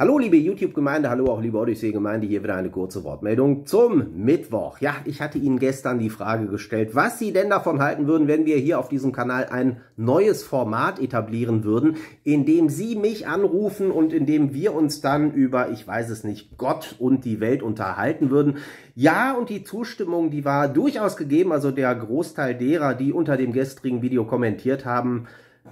Hallo liebe YouTube-Gemeinde, hallo auch liebe Odyssee-Gemeinde, hier wieder eine kurze Wortmeldung zum Mittwoch. Ja, ich hatte Ihnen gestern die Frage gestellt, was Sie denn davon halten würden, wenn wir hier auf diesem Kanal ein neues Format etablieren würden, in dem Sie mich anrufen und in dem wir uns dann über, ich weiß es nicht, Gott und die Welt unterhalten würden. Ja, und die Zustimmung, die war durchaus gegeben, also der Großteil derer, die unter dem gestrigen Video kommentiert haben,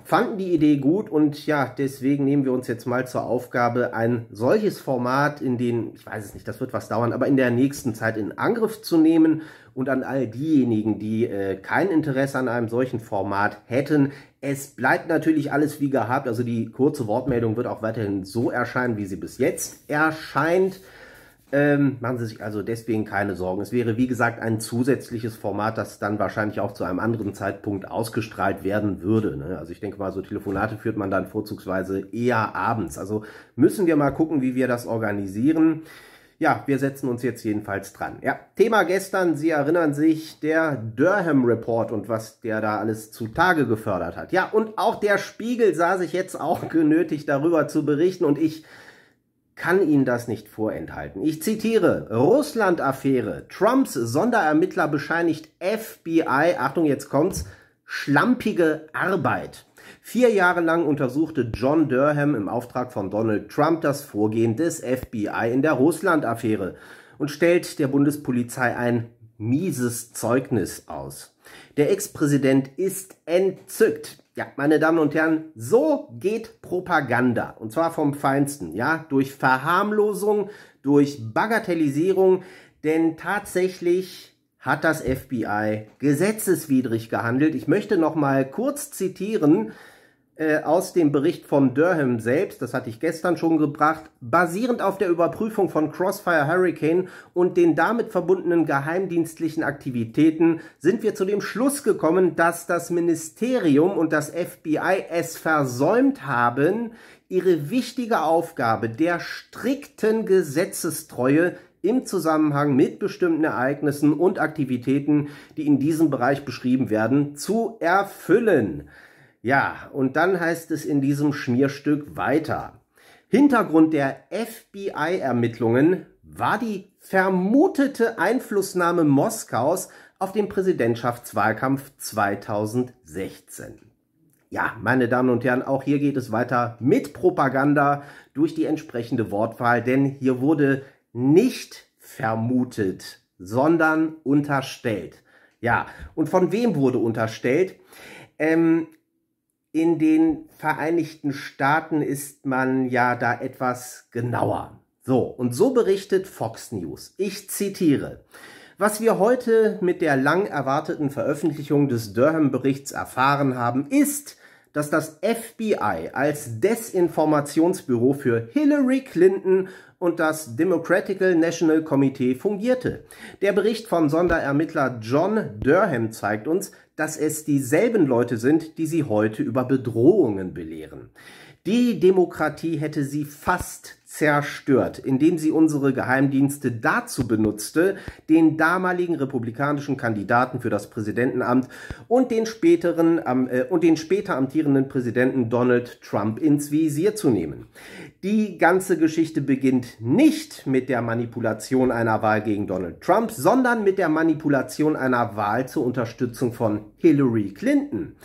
fanden die Idee gut und ja, deswegen nehmen wir uns jetzt mal zur Aufgabe, ein solches Format in den, ich weiß es nicht, das wird was dauern, aber in der nächsten Zeit in Angriff zu nehmen und an all diejenigen, die äh, kein Interesse an einem solchen Format hätten. Es bleibt natürlich alles wie gehabt, also die kurze Wortmeldung wird auch weiterhin so erscheinen, wie sie bis jetzt erscheint. Ähm, machen Sie sich also deswegen keine Sorgen. Es wäre, wie gesagt, ein zusätzliches Format, das dann wahrscheinlich auch zu einem anderen Zeitpunkt ausgestrahlt werden würde. Ne? Also ich denke mal, so Telefonate führt man dann vorzugsweise eher abends. Also müssen wir mal gucken, wie wir das organisieren. Ja, wir setzen uns jetzt jedenfalls dran. Ja, Thema gestern, Sie erinnern sich, der Durham Report und was der da alles zutage gefördert hat. Ja, und auch der Spiegel sah sich jetzt auch genötigt darüber zu berichten und ich kann Ihnen das nicht vorenthalten. Ich zitiere, Russland-Affäre, Trumps Sonderermittler bescheinigt FBI, Achtung, jetzt kommt's, schlampige Arbeit. Vier Jahre lang untersuchte John Durham im Auftrag von Donald Trump das Vorgehen des FBI in der Russland-Affäre und stellt der Bundespolizei ein mieses Zeugnis aus. Der Ex-Präsident ist entzückt. Ja, meine Damen und Herren, so geht Propaganda. Und zwar vom Feinsten, ja, durch Verharmlosung, durch Bagatellisierung, denn tatsächlich hat das FBI gesetzeswidrig gehandelt. Ich möchte noch mal kurz zitieren, äh, aus dem Bericht von Durham selbst, das hatte ich gestern schon gebracht, basierend auf der Überprüfung von Crossfire Hurricane und den damit verbundenen geheimdienstlichen Aktivitäten sind wir zu dem Schluss gekommen, dass das Ministerium und das FBI es versäumt haben, ihre wichtige Aufgabe der strikten Gesetzestreue im Zusammenhang mit bestimmten Ereignissen und Aktivitäten, die in diesem Bereich beschrieben werden, zu erfüllen. Ja, und dann heißt es in diesem Schmierstück weiter. Hintergrund der FBI-Ermittlungen war die vermutete Einflussnahme Moskaus auf den Präsidentschaftswahlkampf 2016. Ja, meine Damen und Herren, auch hier geht es weiter mit Propaganda durch die entsprechende Wortwahl, denn hier wurde nicht vermutet, sondern unterstellt. Ja, und von wem wurde unterstellt? Ähm, in den Vereinigten Staaten ist man ja da etwas genauer. So, und so berichtet Fox News. Ich zitiere. Was wir heute mit der lang erwarteten Veröffentlichung des Durham-Berichts erfahren haben, ist, dass das FBI als Desinformationsbüro für Hillary Clinton und das Democratical National Committee fungierte. Der Bericht von Sonderermittler John Durham zeigt uns, dass es dieselben Leute sind, die sie heute über Bedrohungen belehren. Die Demokratie hätte sie fast zerstört, indem sie unsere Geheimdienste dazu benutzte, den damaligen republikanischen Kandidaten für das Präsidentenamt und den späteren äh, und den später amtierenden Präsidenten Donald Trump ins Visier zu nehmen. Die ganze Geschichte beginnt nicht mit der Manipulation einer Wahl gegen Donald Trump, sondern mit der Manipulation einer Wahl zur Unterstützung von Hillary Clinton.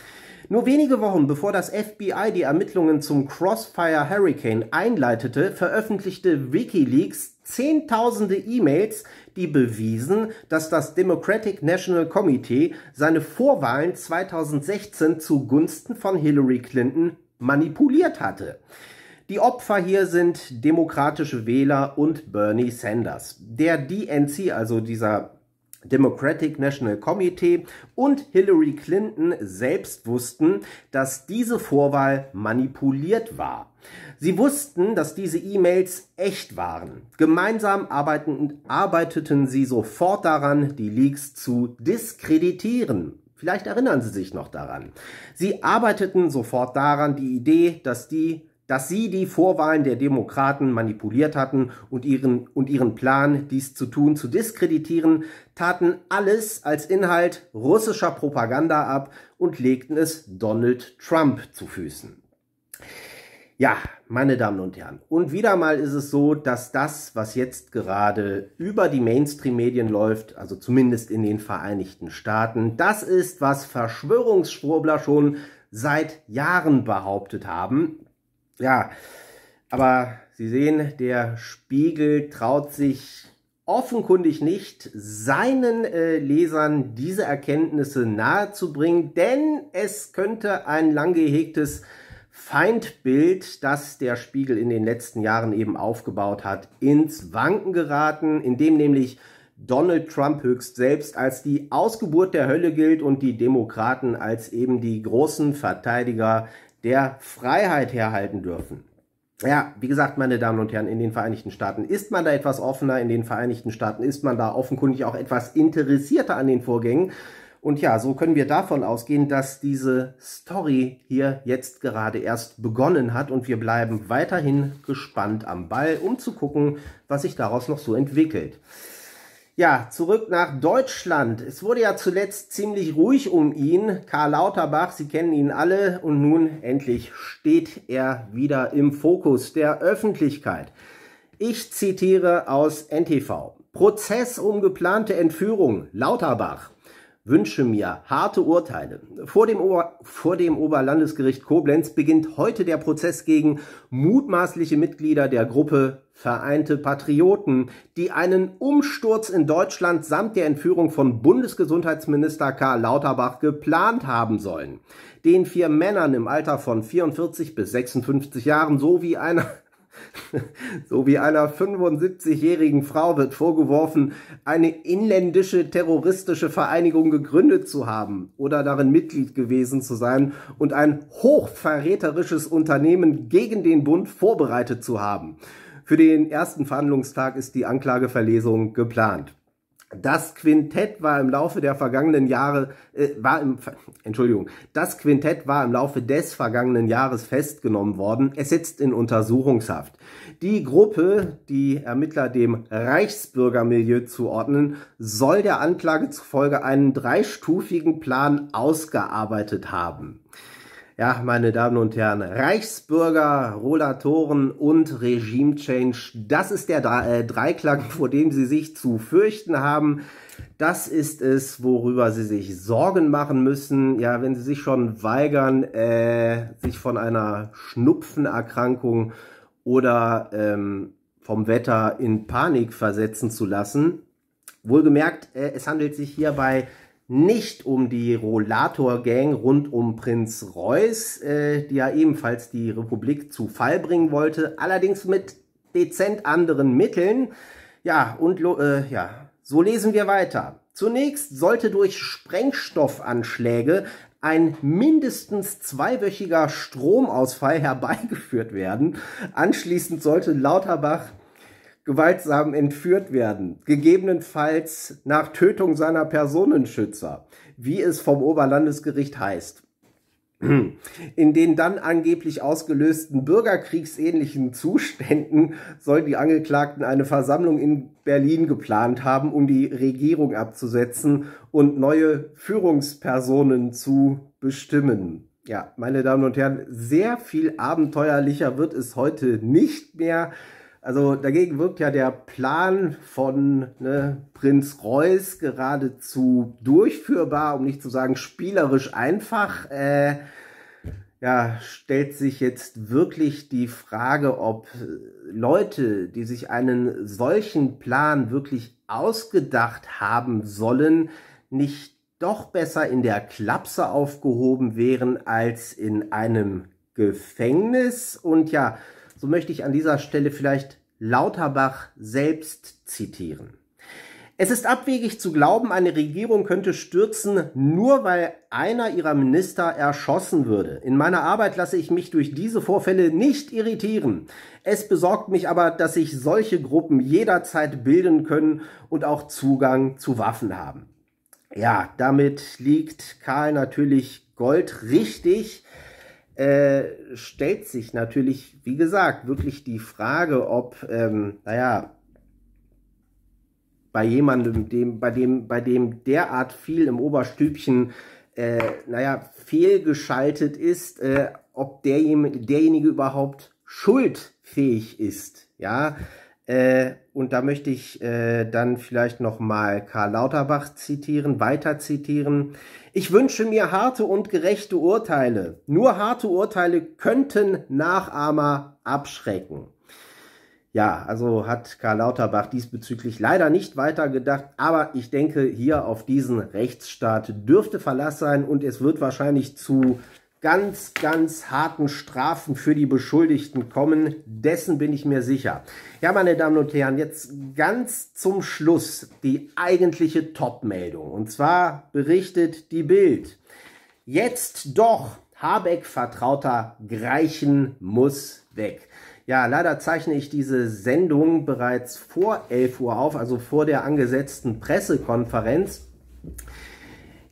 Nur wenige Wochen bevor das FBI die Ermittlungen zum Crossfire Hurricane einleitete, veröffentlichte Wikileaks Zehntausende E-Mails, die bewiesen, dass das Democratic National Committee seine Vorwahlen 2016 zugunsten von Hillary Clinton manipuliert hatte. Die Opfer hier sind demokratische Wähler und Bernie Sanders. Der DNC, also dieser Democratic National Committee und Hillary Clinton selbst wussten, dass diese Vorwahl manipuliert war. Sie wussten, dass diese E-Mails echt waren. Gemeinsam arbeiten, arbeiteten sie sofort daran, die Leaks zu diskreditieren. Vielleicht erinnern Sie sich noch daran. Sie arbeiteten sofort daran, die Idee, dass die dass sie die Vorwahlen der Demokraten manipuliert hatten und ihren, und ihren Plan, dies zu tun, zu diskreditieren, taten alles als Inhalt russischer Propaganda ab und legten es Donald Trump zu Füßen. Ja, meine Damen und Herren, und wieder mal ist es so, dass das, was jetzt gerade über die Mainstream-Medien läuft, also zumindest in den Vereinigten Staaten, das ist, was Verschwörungsschwurbler schon seit Jahren behauptet haben ja, aber Sie sehen, der Spiegel traut sich offenkundig nicht, seinen äh, Lesern diese Erkenntnisse nahezubringen, denn es könnte ein lang gehegtes Feindbild, das der Spiegel in den letzten Jahren eben aufgebaut hat, ins Wanken geraten, indem nämlich Donald Trump höchst selbst als die Ausgeburt der Hölle gilt und die Demokraten als eben die großen Verteidiger der Freiheit herhalten dürfen. Ja, wie gesagt, meine Damen und Herren, in den Vereinigten Staaten ist man da etwas offener, in den Vereinigten Staaten ist man da offenkundig auch etwas interessierter an den Vorgängen. Und ja, so können wir davon ausgehen, dass diese Story hier jetzt gerade erst begonnen hat und wir bleiben weiterhin gespannt am Ball, um zu gucken, was sich daraus noch so entwickelt. Ja, zurück nach Deutschland. Es wurde ja zuletzt ziemlich ruhig um ihn. Karl Lauterbach, Sie kennen ihn alle und nun endlich steht er wieder im Fokus der Öffentlichkeit. Ich zitiere aus NTV. Prozess um geplante Entführung. Lauterbach wünsche mir harte Urteile. Vor dem, Ober vor dem Oberlandesgericht Koblenz beginnt heute der Prozess gegen mutmaßliche Mitglieder der Gruppe Vereinte Patrioten, die einen Umsturz in Deutschland samt der Entführung von Bundesgesundheitsminister Karl Lauterbach geplant haben sollen. Den vier Männern im Alter von 44 bis 56 Jahren sowie einer so wie einer 75-jährigen Frau wird vorgeworfen, eine inländische terroristische Vereinigung gegründet zu haben oder darin Mitglied gewesen zu sein und ein hochverräterisches Unternehmen gegen den Bund vorbereitet zu haben. Für den ersten Verhandlungstag ist die Anklageverlesung geplant. Das Quintett war im Laufe der vergangenen Jahre, äh, war im, Entschuldigung, das Quintett war im Laufe des vergangenen Jahres festgenommen worden. Es sitzt in Untersuchungshaft. Die Gruppe, die Ermittler dem Reichsbürgermilieu zuordnen, soll der Anklage zufolge einen dreistufigen Plan ausgearbeitet haben. Ja, meine Damen und Herren, Reichsbürger, Rollatoren und Regime-Change, das ist der äh, Dreiklang, vor dem Sie sich zu fürchten haben. Das ist es, worüber Sie sich Sorgen machen müssen. Ja, wenn Sie sich schon weigern, äh, sich von einer Schnupfenerkrankung oder ähm, vom Wetter in Panik versetzen zu lassen. Wohlgemerkt, äh, es handelt sich hierbei nicht um die Rollator-Gang rund um Prinz Reuß, äh, die ja ebenfalls die Republik zu Fall bringen wollte, allerdings mit dezent anderen Mitteln. Ja, und äh, ja, so lesen wir weiter. Zunächst sollte durch Sprengstoffanschläge ein mindestens zweiwöchiger Stromausfall herbeigeführt werden. Anschließend sollte Lauterbach gewaltsam entführt werden, gegebenenfalls nach Tötung seiner Personenschützer, wie es vom Oberlandesgericht heißt. In den dann angeblich ausgelösten bürgerkriegsähnlichen Zuständen sollen die Angeklagten eine Versammlung in Berlin geplant haben, um die Regierung abzusetzen und neue Führungspersonen zu bestimmen. Ja, meine Damen und Herren, sehr viel abenteuerlicher wird es heute nicht mehr. Also dagegen wirkt ja der Plan von ne, Prinz Reus geradezu durchführbar, um nicht zu sagen spielerisch einfach. Äh, ja, stellt sich jetzt wirklich die Frage, ob äh, Leute, die sich einen solchen Plan wirklich ausgedacht haben sollen, nicht doch besser in der Klapse aufgehoben wären als in einem Gefängnis. Und ja, so möchte ich an dieser Stelle vielleicht Lauterbach selbst zitieren. Es ist abwegig zu glauben, eine Regierung könnte stürzen, nur weil einer ihrer Minister erschossen würde. In meiner Arbeit lasse ich mich durch diese Vorfälle nicht irritieren. Es besorgt mich aber, dass sich solche Gruppen jederzeit bilden können und auch Zugang zu Waffen haben. Ja, damit liegt Karl natürlich Gold richtig äh, stellt sich natürlich, wie gesagt, wirklich die Frage, ob, ähm, naja, bei jemandem, dem, bei dem, bei dem derart viel im Oberstübchen, äh, naja, fehlgeschaltet ist, äh, ob derjenige, derjenige überhaupt schuldfähig ist, ja, äh, und da möchte ich äh, dann vielleicht nochmal Karl Lauterbach zitieren, weiter zitieren. Ich wünsche mir harte und gerechte Urteile. Nur harte Urteile könnten Nachahmer abschrecken. Ja, also hat Karl Lauterbach diesbezüglich leider nicht weitergedacht, aber ich denke, hier auf diesen Rechtsstaat dürfte Verlass sein und es wird wahrscheinlich zu ganz, ganz harten Strafen für die Beschuldigten kommen. Dessen bin ich mir sicher. Ja, meine Damen und Herren, jetzt ganz zum Schluss die eigentliche Top-Meldung. Und zwar berichtet die Bild. Jetzt doch, Habeck vertrauter Greichen muss weg. Ja, leider zeichne ich diese Sendung bereits vor 11 Uhr auf, also vor der angesetzten Pressekonferenz.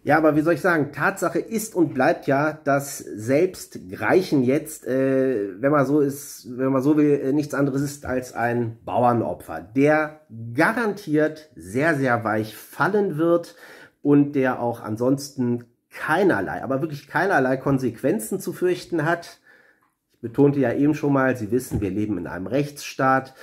Ja, aber wie soll ich sagen, Tatsache ist und bleibt ja, dass selbst Greichen jetzt, äh, wenn man so ist, wenn man so will, äh, nichts anderes ist als ein Bauernopfer, der garantiert sehr, sehr weich fallen wird und der auch ansonsten keinerlei, aber wirklich keinerlei Konsequenzen zu fürchten hat. Ich betonte ja eben schon mal, Sie wissen, wir leben in einem Rechtsstaat.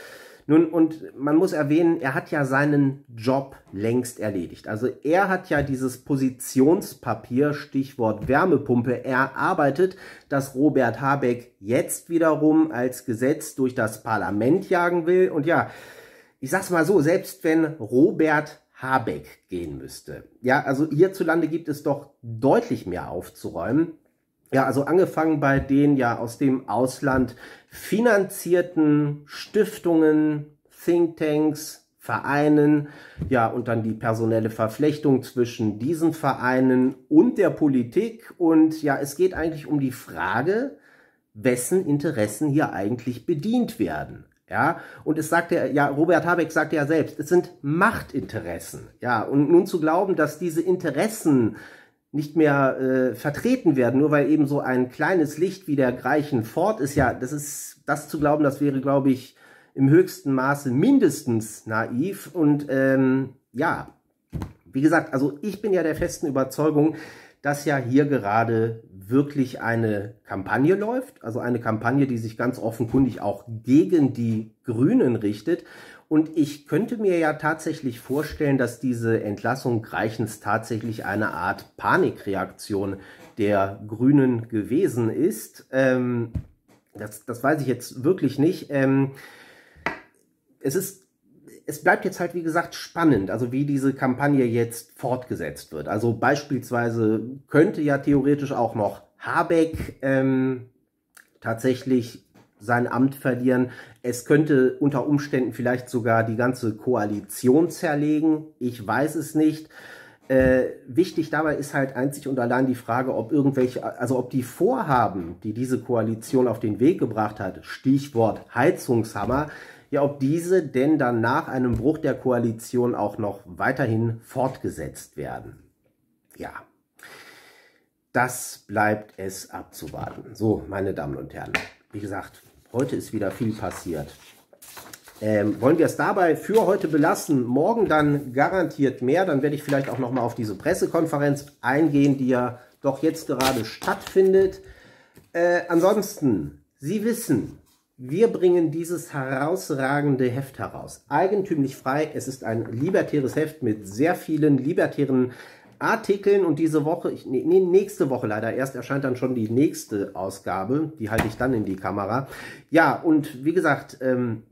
Nun, und man muss erwähnen, er hat ja seinen Job längst erledigt. Also er hat ja dieses Positionspapier, Stichwort Wärmepumpe, erarbeitet, das Robert Habeck jetzt wiederum als Gesetz durch das Parlament jagen will. Und ja, ich sag's mal so, selbst wenn Robert Habeck gehen müsste. Ja, also hierzulande gibt es doch deutlich mehr aufzuräumen. Ja, also angefangen bei den ja aus dem Ausland finanzierten Stiftungen, Thinktanks, Vereinen, ja, und dann die personelle Verflechtung zwischen diesen Vereinen und der Politik. Und ja, es geht eigentlich um die Frage, wessen Interessen hier eigentlich bedient werden. Ja, und es sagte, ja, Robert Habeck sagte ja selbst, es sind Machtinteressen. Ja, und nun zu glauben, dass diese Interessen nicht mehr äh, vertreten werden, nur weil eben so ein kleines Licht wie der Greichen fort ist ja, das ist das zu glauben, das wäre, glaube ich, im höchsten Maße mindestens naiv. Und ähm, ja, wie gesagt, also ich bin ja der festen Überzeugung, dass ja hier gerade wirklich eine Kampagne läuft, also eine Kampagne, die sich ganz offenkundig auch gegen die Grünen richtet. Und ich könnte mir ja tatsächlich vorstellen, dass diese Entlassung Reichens tatsächlich eine Art Panikreaktion der Grünen gewesen ist. Ähm, das, das weiß ich jetzt wirklich nicht. Ähm, es ist es bleibt jetzt halt, wie gesagt, spannend, also wie diese Kampagne jetzt fortgesetzt wird. Also beispielsweise könnte ja theoretisch auch noch Habeck ähm, tatsächlich sein Amt verlieren. Es könnte unter Umständen vielleicht sogar die ganze Koalition zerlegen. Ich weiß es nicht. Äh, wichtig dabei ist halt einzig und allein die Frage, ob irgendwelche, also ob die Vorhaben, die diese Koalition auf den Weg gebracht hat, Stichwort Heizungshammer, ja, ob diese denn dann nach einem Bruch der Koalition auch noch weiterhin fortgesetzt werden. Ja, das bleibt es abzuwarten. So, meine Damen und Herren, wie gesagt, heute ist wieder viel passiert. Ähm, wollen wir es dabei für heute belassen? Morgen dann garantiert mehr. Dann werde ich vielleicht auch nochmal auf diese Pressekonferenz eingehen, die ja doch jetzt gerade stattfindet. Äh, ansonsten, Sie wissen, wir bringen dieses herausragende Heft heraus. Eigentümlich frei. Es ist ein libertäres Heft mit sehr vielen libertären Artikeln und diese Woche, ich, nee, nächste Woche leider erst erscheint dann schon die nächste Ausgabe. Die halte ich dann in die Kamera. Ja, und wie gesagt, ähm,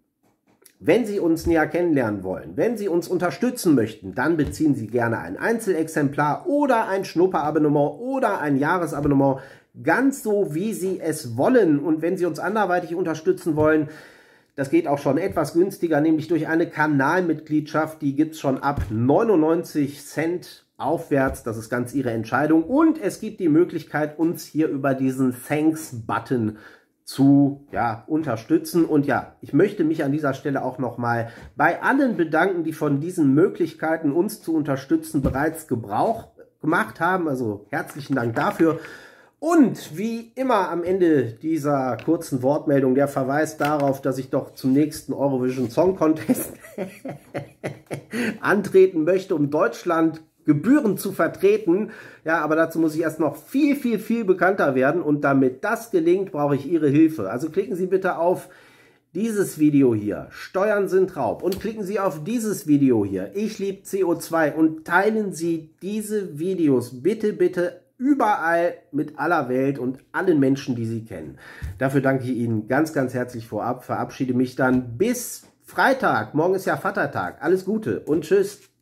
wenn Sie uns näher kennenlernen wollen, wenn Sie uns unterstützen möchten, dann beziehen Sie gerne ein Einzelexemplar oder ein Schnupperabonnement oder ein Jahresabonnement ganz so, wie Sie es wollen. Und wenn Sie uns anderweitig unterstützen wollen, das geht auch schon etwas günstiger, nämlich durch eine Kanalmitgliedschaft. Die gibt es schon ab 99 Cent aufwärts. Das ist ganz Ihre Entscheidung. Und es gibt die Möglichkeit, uns hier über diesen Thanks-Button zu ja, unterstützen. Und ja, ich möchte mich an dieser Stelle auch nochmal bei allen bedanken, die von diesen Möglichkeiten, uns zu unterstützen, bereits Gebrauch gemacht haben. Also herzlichen Dank dafür. Und wie immer am Ende dieser kurzen Wortmeldung der Verweis darauf, dass ich doch zum nächsten Eurovision Song Contest antreten möchte, um Deutschland gebührend zu vertreten. Ja, aber dazu muss ich erst noch viel, viel, viel bekannter werden. Und damit das gelingt, brauche ich Ihre Hilfe. Also klicken Sie bitte auf dieses Video hier, Steuern sind Raub. Und klicken Sie auf dieses Video hier, Ich liebe CO2. Und teilen Sie diese Videos bitte, bitte überall mit aller Welt und allen Menschen, die Sie kennen. Dafür danke ich Ihnen ganz, ganz herzlich vorab, verabschiede mich dann bis Freitag. Morgen ist ja Vatertag. Alles Gute und tschüss.